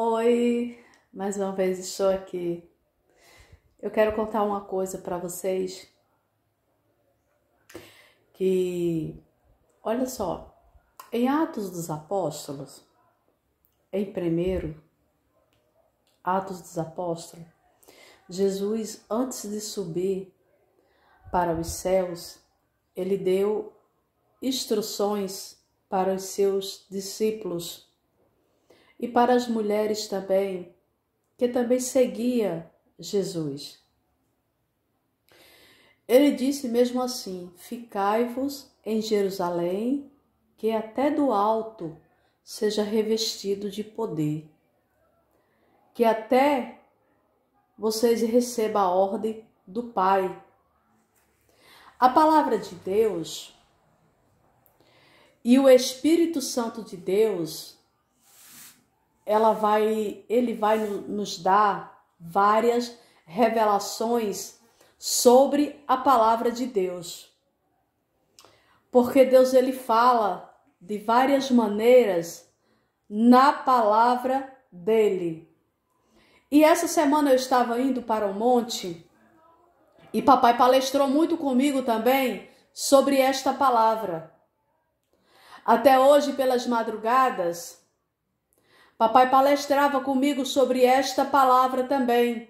Oi, mais uma vez estou aqui. Eu quero contar uma coisa para vocês que olha só, em Atos dos Apóstolos, em primeiro Atos dos Apóstolos, Jesus antes de subir para os céus, ele deu instruções para os seus discípulos e para as mulheres também, que também seguia Jesus. Ele disse mesmo assim: Ficai-vos em Jerusalém, que até do alto seja revestido de poder, que até vocês recebam a ordem do Pai. A palavra de Deus e o Espírito Santo de Deus ela vai, ele vai nos dar várias revelações sobre a palavra de Deus. Porque Deus ele fala de várias maneiras na palavra dele. E essa semana eu estava indo para o monte e papai palestrou muito comigo também sobre esta palavra. Até hoje, pelas madrugadas, Papai palestrava comigo sobre esta palavra também.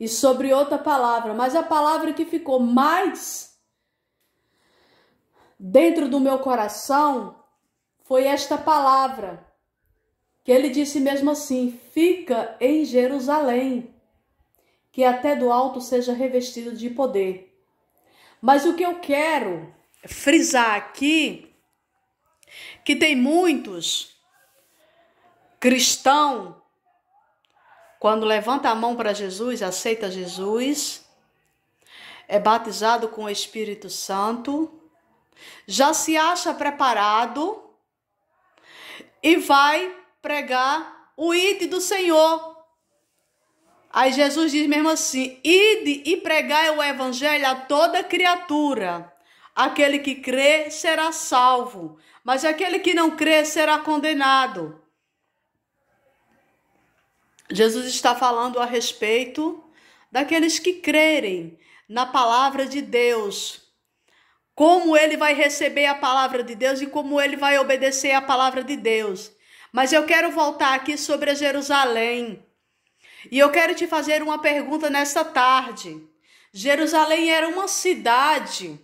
E sobre outra palavra, mas a palavra que ficou mais dentro do meu coração foi esta palavra, que ele disse mesmo assim: fica em Jerusalém, que até do alto seja revestido de poder. Mas o que eu quero frisar aqui, que tem muitos cristão, quando levanta a mão para Jesus, aceita Jesus, é batizado com o Espírito Santo, já se acha preparado e vai pregar o ide do Senhor. Aí Jesus diz mesmo assim: ide e pregai o evangelho a toda criatura. Aquele que crê será salvo, mas aquele que não crê será condenado. Jesus está falando a respeito daqueles que crerem na palavra de Deus. Como ele vai receber a palavra de Deus e como ele vai obedecer a palavra de Deus. Mas eu quero voltar aqui sobre Jerusalém. E eu quero te fazer uma pergunta nesta tarde. Jerusalém era uma cidade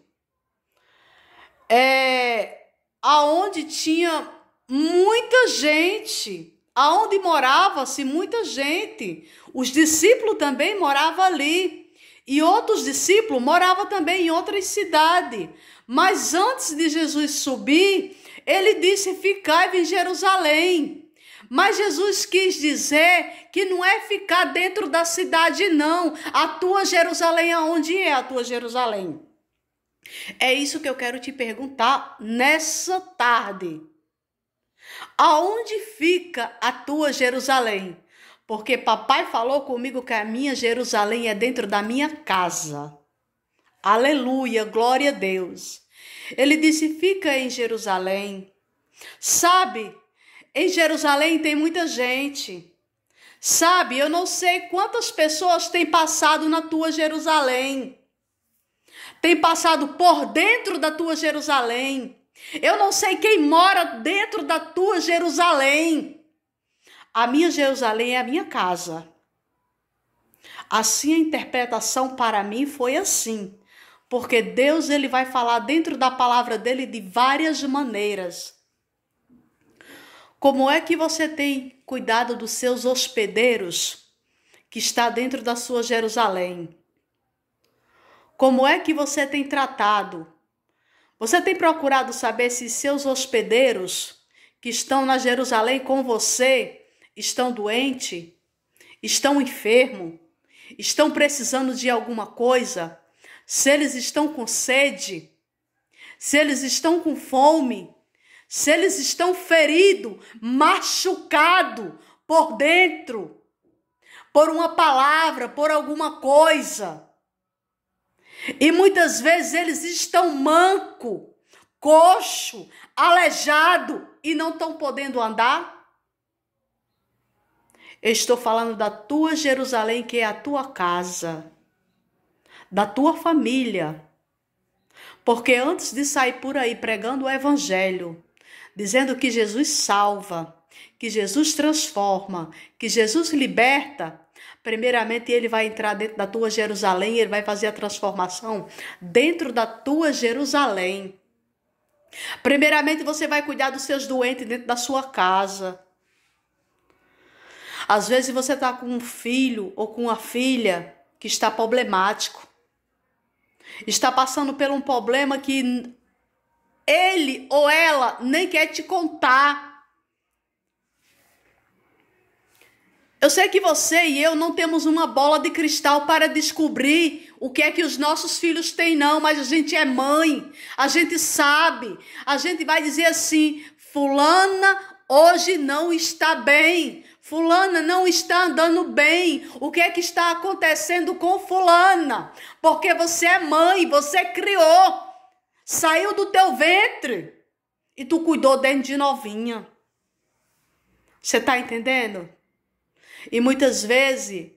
é, aonde tinha muita gente aonde morava-se muita gente. Os discípulos também moravam ali. E outros discípulos moravam também em outra cidade. Mas antes de Jesus subir, ele disse: Ficai em Jerusalém. Mas Jesus quis dizer que não é ficar dentro da cidade, não. A tua Jerusalém, aonde é a tua Jerusalém? É isso que eu quero te perguntar nessa tarde. Aonde fica a tua Jerusalém? Porque papai falou comigo que a minha Jerusalém é dentro da minha casa. Aleluia, glória a Deus. Ele disse: fica em Jerusalém. Sabe, em Jerusalém tem muita gente. Sabe, eu não sei quantas pessoas têm passado na tua Jerusalém. Tem passado por dentro da tua Jerusalém. Eu não sei quem mora dentro da tua Jerusalém. A minha Jerusalém é a minha casa. Assim a interpretação para mim foi assim, porque Deus ele vai falar dentro da palavra dele de várias maneiras. Como é que você tem cuidado dos seus hospedeiros que está dentro da sua Jerusalém? Como é que você tem tratado você tem procurado saber se seus hospedeiros que estão na Jerusalém com você estão doentes, estão enfermos, estão precisando de alguma coisa, se eles estão com sede, se eles estão com fome, se eles estão feridos, machucados por dentro, por uma palavra, por alguma coisa. E muitas vezes eles estão manco, coxo, aleijado e não estão podendo andar. Eu estou falando da tua Jerusalém, que é a tua casa, da tua família. Porque antes de sair por aí pregando o evangelho, dizendo que Jesus salva, que Jesus transforma, que Jesus liberta, Primeiramente, ele vai entrar dentro da tua Jerusalém, ele vai fazer a transformação dentro da tua Jerusalém. Primeiramente, você vai cuidar dos seus doentes dentro da sua casa. Às vezes você está com um filho ou com uma filha que está problemático, está passando por um problema que ele ou ela nem quer te contar. Eu sei que você e eu não temos uma bola de cristal para descobrir o que é que os nossos filhos têm, não, mas a gente é mãe, a gente sabe, a gente vai dizer assim: Fulana hoje não está bem, Fulana não está andando bem. O que é que está acontecendo com Fulana? Porque você é mãe, você criou, saiu do teu ventre e tu cuidou dentro de novinha. Você está entendendo? E muitas vezes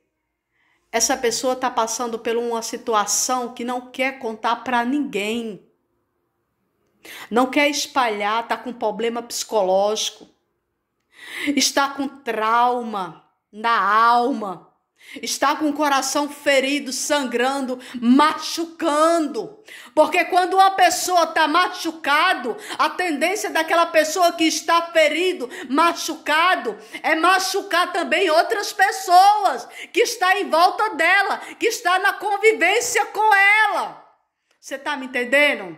essa pessoa está passando por uma situação que não quer contar para ninguém. Não quer espalhar, está com problema psicológico, está com trauma na alma está com o coração ferido, sangrando, machucando. Porque quando uma pessoa está machucado, a tendência daquela pessoa que está ferido, machucado, é machucar também outras pessoas que está em volta dela, que está na convivência com ela. Você está me entendendo?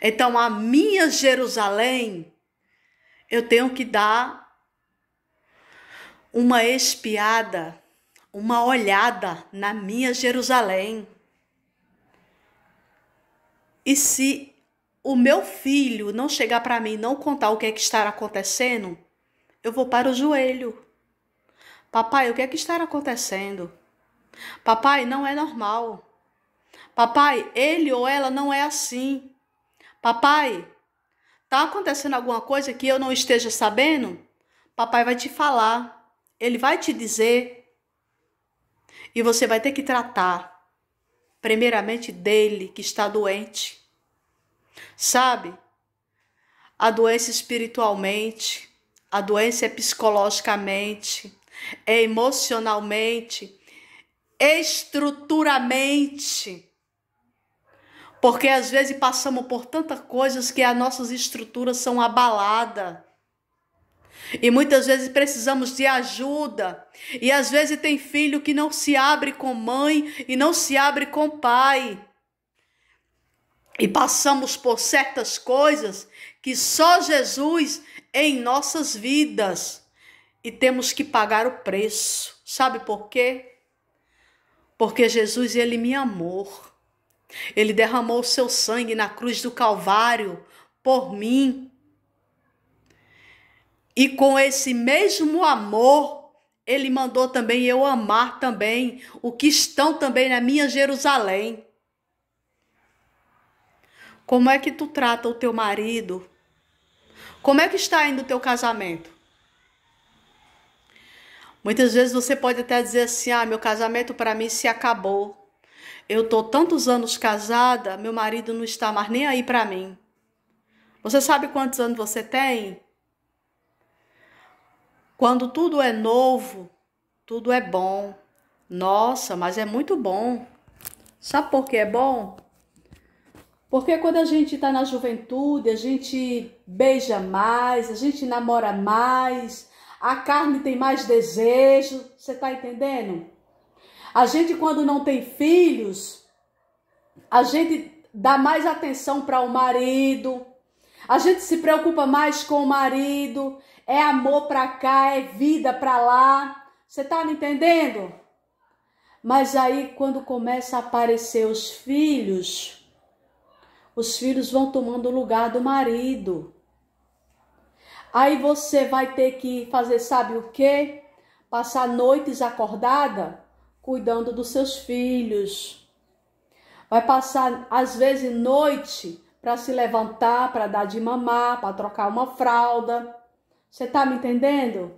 Então, a minha Jerusalém, eu tenho que dar uma espiada, uma olhada na minha Jerusalém. E se o meu filho não chegar para mim, não contar o que é que está acontecendo, eu vou para o joelho. Papai, o que é que está acontecendo? Papai, não é normal. Papai, ele ou ela não é assim. Papai, tá acontecendo alguma coisa que eu não esteja sabendo? Papai vai te falar. Ele vai te dizer e você vai ter que tratar, primeiramente, dele que está doente. Sabe? A doença espiritualmente, a doença é psicologicamente, é emocionalmente, estruturamente. Porque às vezes passamos por tantas coisas que as nossas estruturas são abaladas. E muitas vezes precisamos de ajuda. E às vezes tem filho que não se abre com mãe e não se abre com pai. E passamos por certas coisas que só Jesus em nossas vidas. E temos que pagar o preço. Sabe por quê? Porque Jesus, ele me amou. Ele derramou o seu sangue na cruz do Calvário por mim e com esse mesmo amor, ele mandou também eu amar também o que estão também na minha Jerusalém. Como é que tu trata o teu marido? Como é que está indo o teu casamento? Muitas vezes você pode até dizer assim: "Ah, meu casamento para mim se acabou. Eu tô tantos anos casada, meu marido não está mais nem aí para mim." Você sabe quantos anos você tem? Quando tudo é novo, tudo é bom. Nossa, mas é muito bom. Sabe por que é bom? Porque quando a gente está na juventude, a gente beija mais, a gente namora mais, a carne tem mais desejo, você está entendendo? A gente, quando não tem filhos, a gente dá mais atenção para o marido, a gente se preocupa mais com o marido, é amor para cá, é vida para lá. Você tá me entendendo? Mas aí quando começa a aparecer os filhos, os filhos vão tomando o lugar do marido. Aí você vai ter que fazer, sabe o quê? Passar noites acordada cuidando dos seus filhos. Vai passar às vezes noite para se levantar, para dar de mamar, para trocar uma fralda. Você está me entendendo?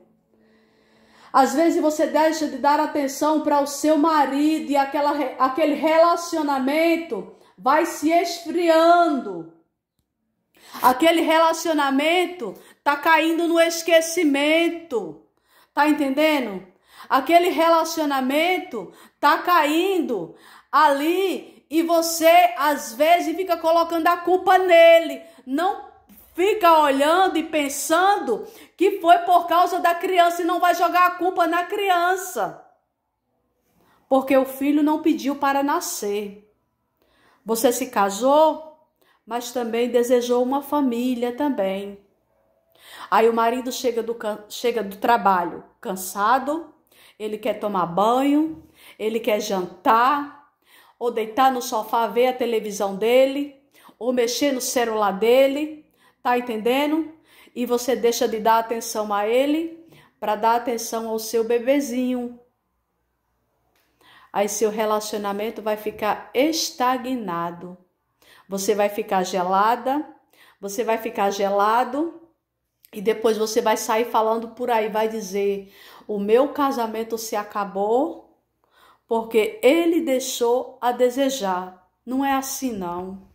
Às vezes você deixa de dar atenção para o seu marido e aquela, aquele relacionamento vai se esfriando. Aquele relacionamento tá caindo no esquecimento. Tá entendendo? Aquele relacionamento tá caindo ali e você às vezes fica colocando a culpa nele. Não fica olhando e pensando que foi por causa da criança e não vai jogar a culpa na criança. Porque o filho não pediu para nascer. Você se casou, mas também desejou uma família também. Aí o marido chega do, chega do trabalho cansado, ele quer tomar banho, ele quer jantar, ou deitar no sofá ver a televisão dele, ou mexer no celular dele. Tá entendendo? E você deixa de dar atenção a ele para dar atenção ao seu bebezinho. Aí seu relacionamento vai ficar estagnado. Você vai ficar gelada, você vai ficar gelado e depois você vai sair falando por aí, vai dizer: "O meu casamento se acabou porque ele deixou a desejar". Não é assim não.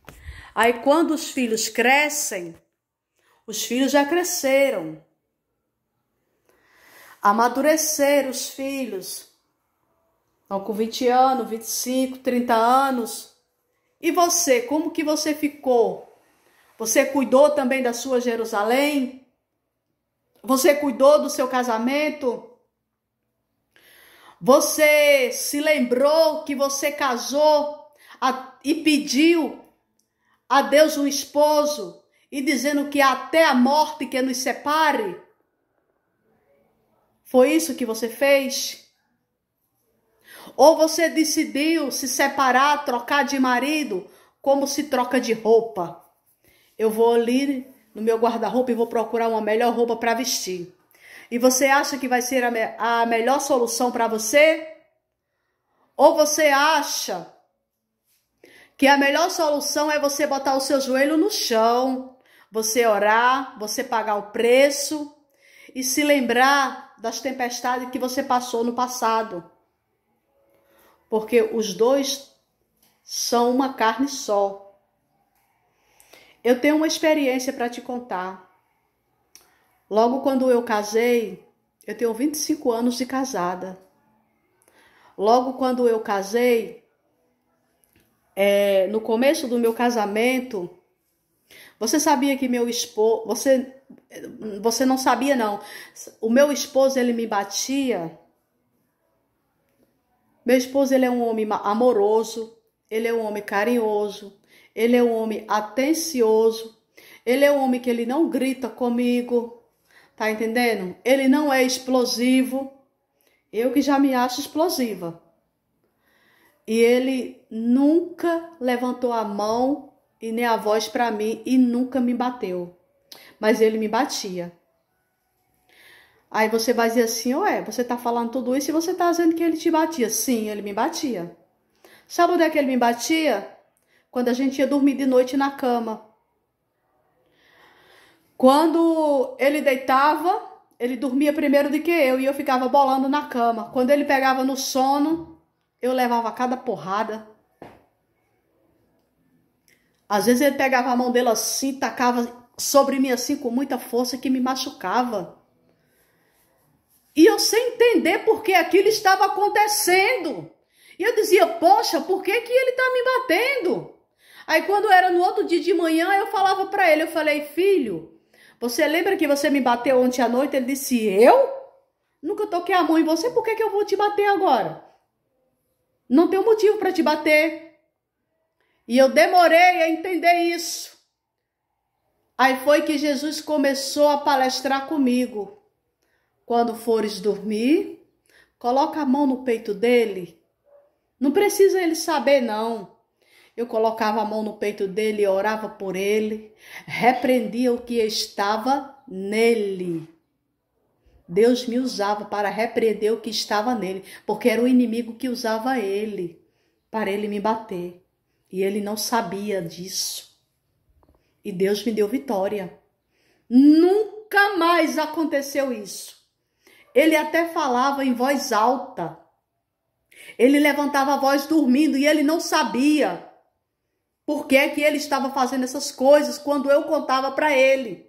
Aí quando os filhos crescem, os filhos já cresceram. Amadureceram os filhos. Estão com 20 anos, 25, 30 anos. E você, como que você ficou? Você cuidou também da sua Jerusalém? Você cuidou do seu casamento? Você se lembrou que você casou a, e pediu a Deus um esposo? e dizendo que até a morte que nos separe? Foi isso que você fez? Ou você decidiu se separar, trocar de marido, como se troca de roupa? Eu vou ali no meu guarda-roupa e vou procurar uma melhor roupa para vestir. E você acha que vai ser a, me a melhor solução para você? Ou você acha que a melhor solução é você botar o seu joelho no chão você orar, você pagar o preço e se lembrar das tempestades que você passou no passado. Porque os dois são uma carne só. Eu tenho uma experiência para te contar. Logo quando eu casei, eu tenho 25 anos de casada. Logo quando eu casei, é, no começo do meu casamento, você sabia que meu esposo, você você não sabia não. O meu esposo ele me batia. Meu esposo ele é um homem amoroso, ele é um homem carinhoso, ele é um homem atencioso, ele é um homem que ele não grita comigo. Tá entendendo? Ele não é explosivo. Eu que já me acho explosiva. E ele nunca levantou a mão e nem a voz para mim e nunca me bateu. Mas ele me batia. Aí você vai dizer assim, ué, você tá falando tudo isso e você tá dizendo que ele te batia. Sim, ele me batia. Sabe onde é que ele me batia? Quando a gente ia dormir de noite na cama. Quando ele deitava, ele dormia primeiro do que eu e eu ficava bolando na cama. Quando ele pegava no sono, eu levava cada porrada. Às vezes ele pegava a mão dele assim, tacava sobre mim assim com muita força que me machucava. E eu sem entender por que aquilo estava acontecendo. E eu dizia, poxa, por que, que ele está me batendo? Aí quando era no outro dia de manhã, eu falava para ele, eu falei, filho, você lembra que você me bateu ontem à noite? Ele disse, eu? Nunca toquei a mão em você, por que, que eu vou te bater agora? Não tem motivo para te bater. E eu demorei a entender isso. Aí foi que Jesus começou a palestrar comigo. Quando fores dormir, coloca a mão no peito dele. Não precisa ele saber, não. Eu colocava a mão no peito dele, orava por ele, repreendia o que estava nele. Deus me usava para repreender o que estava nele, porque era o inimigo que usava ele para ele me bater. E ele não sabia disso. E Deus me deu vitória. Nunca mais aconteceu isso. Ele até falava em voz alta. Ele levantava a voz dormindo e ele não sabia por que, é que ele estava fazendo essas coisas quando eu contava para ele.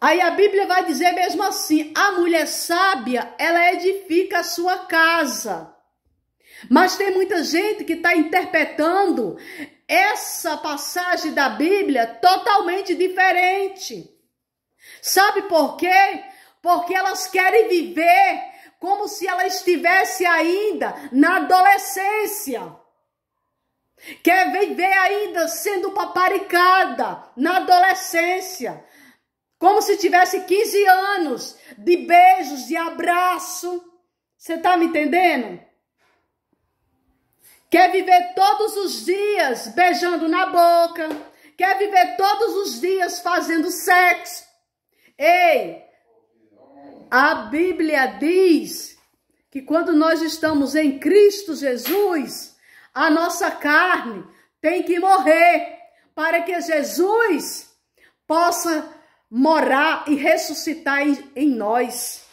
Aí a Bíblia vai dizer mesmo assim: a mulher sábia, ela edifica a sua casa. Mas tem muita gente que está interpretando essa passagem da Bíblia totalmente diferente. Sabe por quê? Porque elas querem viver como se ela estivesse ainda na adolescência. Quer viver ainda sendo paparicada na adolescência. Como se tivesse 15 anos de beijos, de abraço. Você está me entendendo? Quer viver todos os dias beijando na boca. Quer viver todos os dias fazendo sexo. Ei, a Bíblia diz que quando nós estamos em Cristo Jesus, a nossa carne tem que morrer para que Jesus possa morar e ressuscitar em, nós.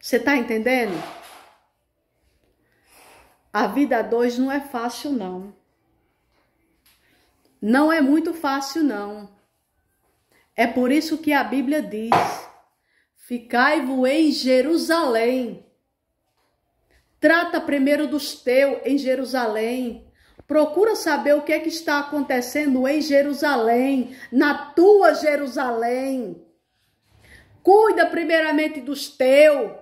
Você está entendendo? A vida a dois não é fácil, não. Não é muito fácil, não. É por isso que a Bíblia diz: Ficai-vos em Jerusalém. Trata primeiro dos teus em Jerusalém. Procura saber o que é que está acontecendo em Jerusalém, na tua Jerusalém. Cuida primeiramente dos teus.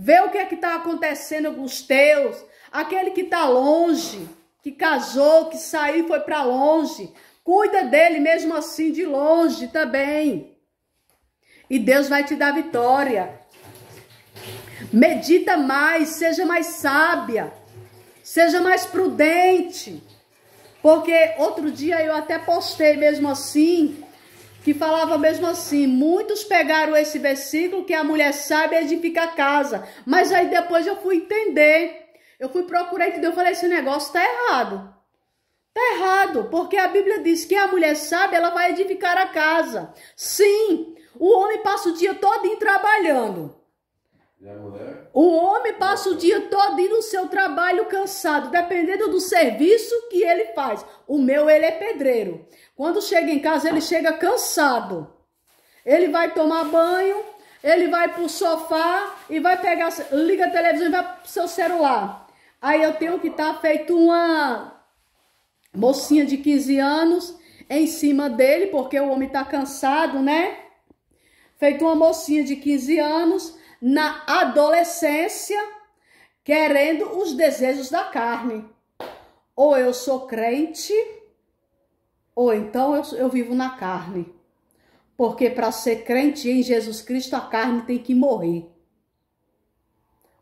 Vê o que é que está acontecendo com os teus. Aquele que está longe, que casou, que saiu e foi para longe. Cuida dele mesmo assim de longe também. E Deus vai te dar vitória. Medita mais, seja mais sábia. Seja mais prudente. Porque outro dia eu até postei mesmo assim que falava mesmo assim: muitos pegaram esse versículo que a mulher sabe edificar casa. Mas aí depois eu fui entender. Eu fui procurar entender. Eu falei: esse negócio tá errado. Tá errado, porque a Bíblia diz que a mulher sabe, ela vai edificar a casa. Sim, o homem passa o dia todo trabalhando. É? O homem passa o dia todo indo no seu trabalho cansado, dependendo do serviço que ele faz. O meu, ele é pedreiro. Quando chega em casa, ele chega cansado. Ele vai tomar banho, ele vai pro sofá e vai pegar, liga a televisão e vai pro seu celular. Aí eu tenho que estar tá feito uma mocinha de 15 anos em cima dele, porque o homem tá cansado, né? Feito uma mocinha de 15 anos na adolescência, querendo os desejos da carne. Ou eu sou crente, ou então eu, eu vivo na carne. Porque para ser crente em Jesus Cristo, a carne tem que morrer.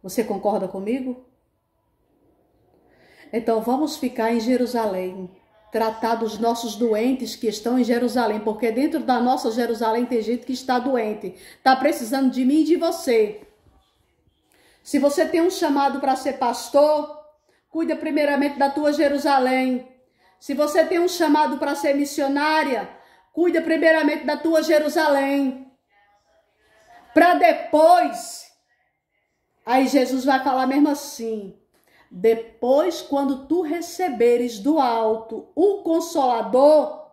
Você concorda comigo? Então vamos ficar em Jerusalém tratar dos nossos doentes que estão em Jerusalém, porque dentro da nossa Jerusalém tem gente que está doente, está precisando de mim e de você. Se você tem um chamado para ser pastor, cuida primeiramente da tua Jerusalém. Se você tem um chamado para ser missionária, cuida primeiramente da tua Jerusalém. Para depois, aí Jesus vai falar mesmo assim: depois, quando tu receberes do alto o Consolador,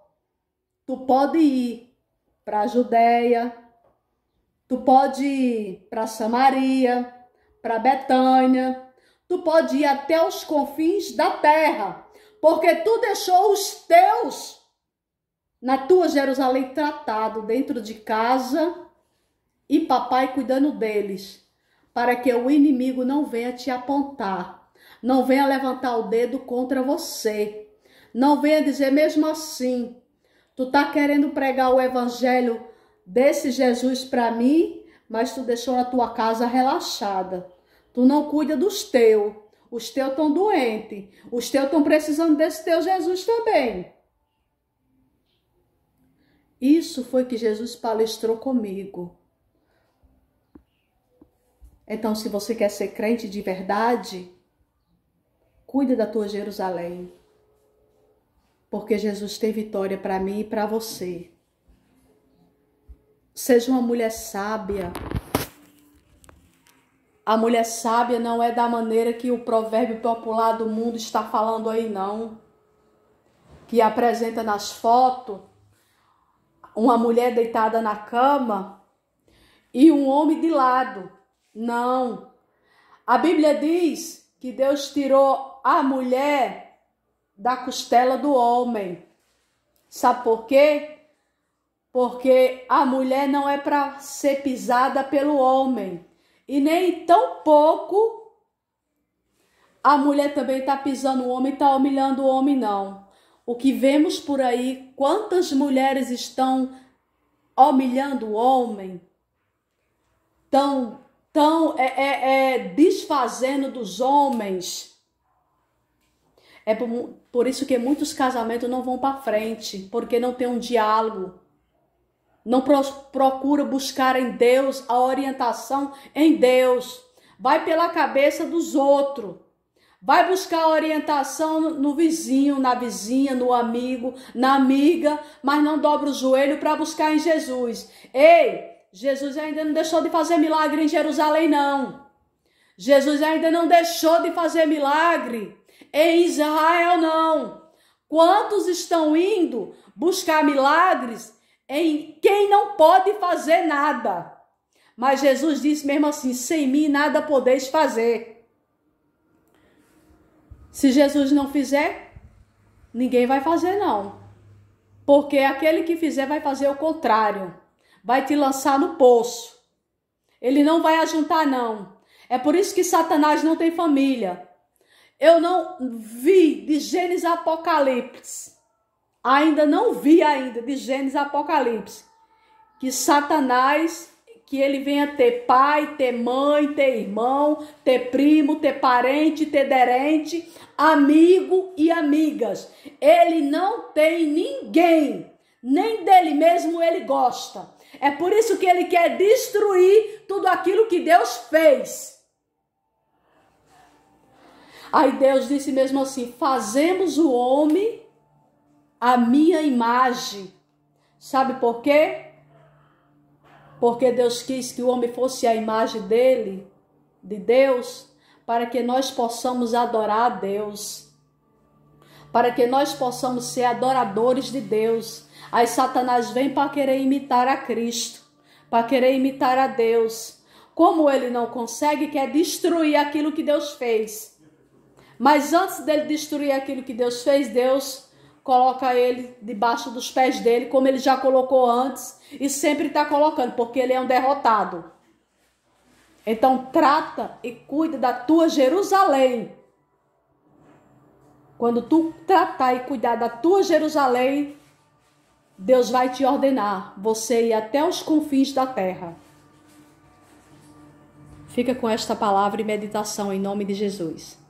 tu pode ir para a Judéia, tu pode ir para Samaria, para Betânia, tu pode ir até os confins da terra, porque tu deixou os teus na tua Jerusalém tratado dentro de casa e papai cuidando deles, para que o inimigo não venha te apontar não venha levantar o dedo contra você. Não venha dizer mesmo assim, tu tá querendo pregar o evangelho desse Jesus para mim, mas tu deixou a tua casa relaxada. Tu não cuida dos teus. Os teus estão doentes. Os teus estão precisando desse teu Jesus também. Isso foi que Jesus palestrou comigo. Então, se você quer ser crente de verdade, Cuida da tua Jerusalém. Porque Jesus tem vitória para mim e para você. Seja uma mulher sábia. A mulher sábia não é da maneira que o provérbio popular do mundo está falando aí, não. Que apresenta nas fotos uma mulher deitada na cama e um homem de lado. Não. A Bíblia diz que Deus tirou a mulher da costela do homem. Sabe por quê? Porque a mulher não é para ser pisada pelo homem. E nem tão pouco a mulher também está pisando o homem, está humilhando o homem, não. O que vemos por aí, quantas mulheres estão humilhando o homem, tão, tão é, é, é, desfazendo dos homens é por, por isso que muitos casamentos não vão para frente, porque não tem um diálogo. Não pro, procura buscar em Deus a orientação em Deus. Vai pela cabeça dos outros. Vai buscar orientação no vizinho, na vizinha, no amigo, na amiga, mas não dobra o joelho para buscar em Jesus. Ei, Jesus ainda não deixou de fazer milagre em Jerusalém, não. Jesus ainda não deixou de fazer milagre em Israel, não. Quantos estão indo buscar milagres em quem não pode fazer nada? Mas Jesus disse mesmo assim: sem mim nada podeis fazer. Se Jesus não fizer, ninguém vai fazer, não. Porque aquele que fizer vai fazer o contrário, vai te lançar no poço. Ele não vai ajuntar, não. É por isso que Satanás não tem família. Eu não vi de Gênesis Apocalipse. Ainda não vi ainda de Gênesis Apocalipse que Satanás que ele venha ter pai, ter mãe, ter irmão, ter primo, ter parente, ter derente, amigo e amigas. Ele não tem ninguém, nem dele mesmo ele gosta. É por isso que ele quer destruir tudo aquilo que Deus fez. Aí Deus disse mesmo assim: fazemos o homem a minha imagem. Sabe por quê? Porque Deus quis que o homem fosse a imagem dele, de Deus, para que nós possamos adorar a Deus. Para que nós possamos ser adoradores de Deus. Aí Satanás vem para querer imitar a Cristo, para querer imitar a Deus. Como ele não consegue, quer destruir aquilo que Deus fez. Mas antes dele destruir aquilo que Deus fez, Deus coloca ele debaixo dos pés dele, como ele já colocou antes e sempre está colocando, porque ele é um derrotado. Então, trata e cuida da tua Jerusalém. Quando tu tratar e cuidar da tua Jerusalém, Deus vai te ordenar você ir até os confins da terra. Fica com esta palavra e meditação em nome de Jesus.